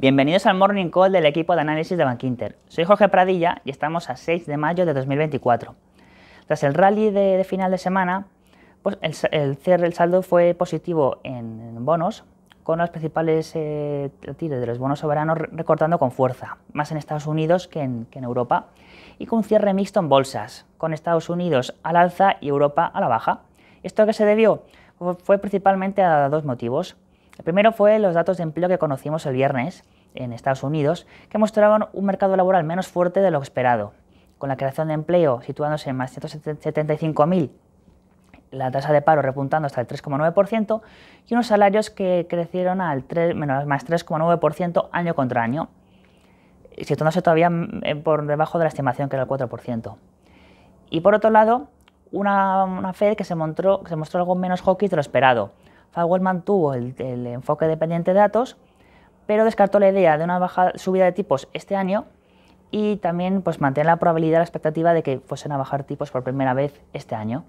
Bienvenidos al Morning Call del equipo de análisis de Bankinter. Soy Jorge Pradilla y estamos a 6 de mayo de 2024. Tras el rally de, final de semana, pues el, cierre del saldo fue positivo en, bonos, con los principales eh, tiros de los bonos soberanos recortando con fuerza, más en Estados Unidos que en, Europa, y con un cierre mixto en bolsas, con Estados Unidos al alza y Europa a la baja. ¿Esto que se debió? Fue principalmente a dos motivos. El primero fue los datos de empleo que conocimos el viernes en Estados Unidos, que mostraban un mercado laboral menos fuerte de lo esperado, con la creación de empleo situándose en más 175.000, la tasa de paro repuntando hasta el 3,9% y unos salarios que crecieron al más 3,9% año contra año, situándose todavía eh, por debajo de la estimación que era el 4%. Y por otro lado, una, Fed que se, mostró, que se mostró algo menos hockey de lo esperado, Falwell mantuvo el, enfoque dependiente de datos, pero descartó la idea de una baja subida de tipos este año y también pues, mantiene la probabilidad, la expectativa de que fuesen a bajar tipos por primera vez este año.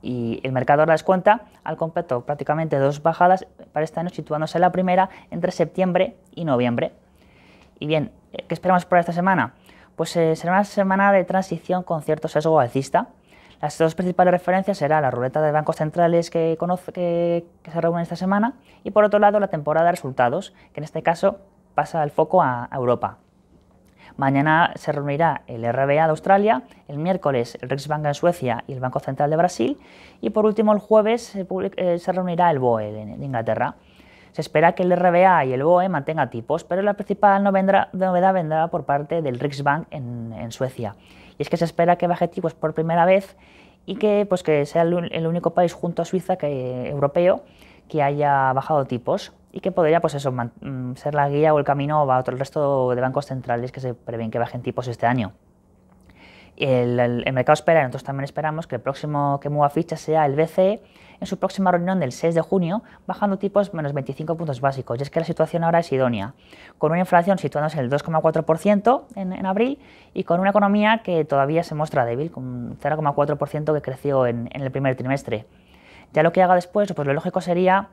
Y el mercado ahora descuenta al completo prácticamente dos bajadas para este año, situándose la primera entre septiembre y noviembre. Y bien, ¿qué esperamos para esta semana? Pues eh, será una semana de transición con cierto sesgo alcista. Las dos principales referencias serán la ruleta de bancos centrales que, se reúne esta semana y por otro lado la temporada de resultados, que en este caso pasa el foco a, Europa. Mañana se reunirá el RBA de Australia, el miércoles el Riksbank en Suecia y el Banco Central de Brasil y por último el jueves se, eh, reunirá el BOE de Inglaterra. Se espera que el RBA y el BOE mantengan tipos, pero la principal novedad vendrá por parte del Riksbank en, Suecia. Y es que se espera que baje tipos por primera vez y que, pues, que sea el, único país junto a Suiza que, europeo que haya bajado tipos y que podría pues eso, mm, ser la guía o el camino para el resto de bancos centrales que se prevén que bajen tipos este año. El, mercado espera, nosotros también esperamos que el próximo que mueva ficha sea el BCE en su próxima reunión del 6 de junio, bajando tipos menos 25 puntos básicos. Y es que la situación ahora es idónea, con una inflación situándose en el 2,4% en, abril y con una economía que todavía se muestra débil, con un 0,4% que creció en, en, el primer trimestre. Ya lo que haga después, pues lo lógico sería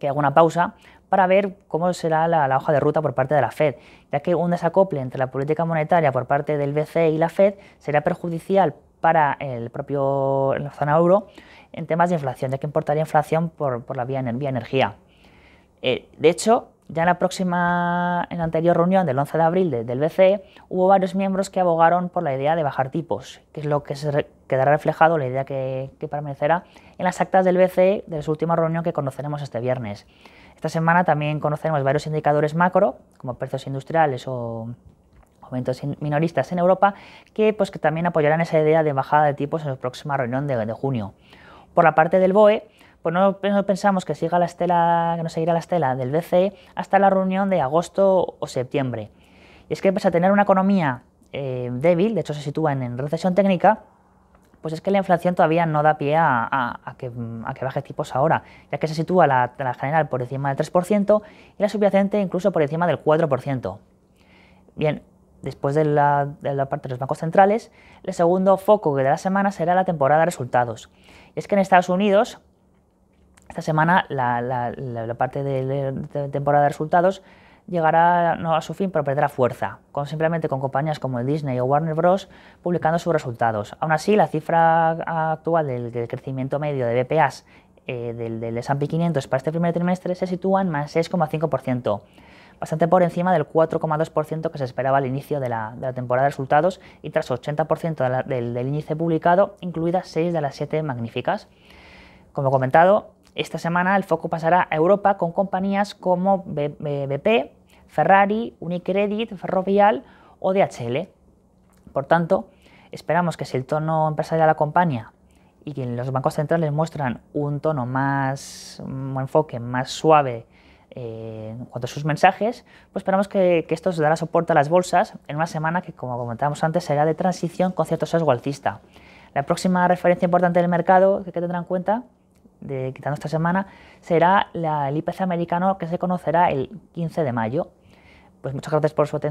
que haga una pausa para ver cómo será la, hoja de ruta por parte de la Fed, ya que un desacople entre la política monetaria por parte del BCE y la Fed será perjudicial para el propio la zona euro en temas de inflación, ya que importaría inflación por, la vía, energía. Eh, de hecho, ya en la próxima, en la anterior reunión del 11 de abril del BCE, hubo varios miembros que abogaron por la idea de bajar tipos, que es lo que se quedará reflejado, la idea que, permanecerá en las actas del BCE de su última reunión que conoceremos este viernes. Esta semana también conoceremos varios indicadores macro, como precios industriales o aumentos minoristas en Europa, que, pues, que también apoyarán esa idea de bajada de tipos en la próxima reunión de junio. Por la parte del BOE, pues no, pensamos que, siga la estela, que no seguirá la estela del BCE hasta la reunión de agosto o septiembre. Y es que pese a tener una economía eh, débil, de hecho se sitúa en, recesión técnica, pues es que la inflación todavía no da pie a, que, baje tipos ahora, ya que se sitúa la, general por encima del 3% y la subyacente incluso por encima del 4%. Bien, después de la, parte de los bancos centrales, el segundo foco de la semana será la temporada de resultados. Y es que en Estados Unidos esta semana la, parte de, temporada de resultados llegará no a su fin, pero perderá fuerza, simplemente con compañías como Disney o Warner Bros. publicando sus resultados. Aún así, la cifra actual del, crecimiento medio de BPAs eh, del, S&P 500 para este primer trimestre se sitúa en más 6,5%, bastante por encima del 4,2% que se esperaba al inicio de la, temporada de resultados y tras 80% del, del índice publicado, incluidas 6 de las 7 magníficas. Como he comentado, esta semana el foco pasará a Europa con compañías como BP, Ferrari, Unicredit, Ferrovial o DHL. Por tanto, esperamos que si el tono empresarial acompaña y que los bancos centrales muestran un tono más, enfoque más suave eh, en cuanto a sus mensajes, pues esperamos que, que esto dará soporte a las bolsas en una semana que, como comentábamos antes, será de transición con cierto sesgo alcista. La próxima referencia importante del mercado que tendrá en cuenta de quitando esta semana, será la, el IPC americano que se conocerá el 15 de mayo. Pues muchas gracias por su atención.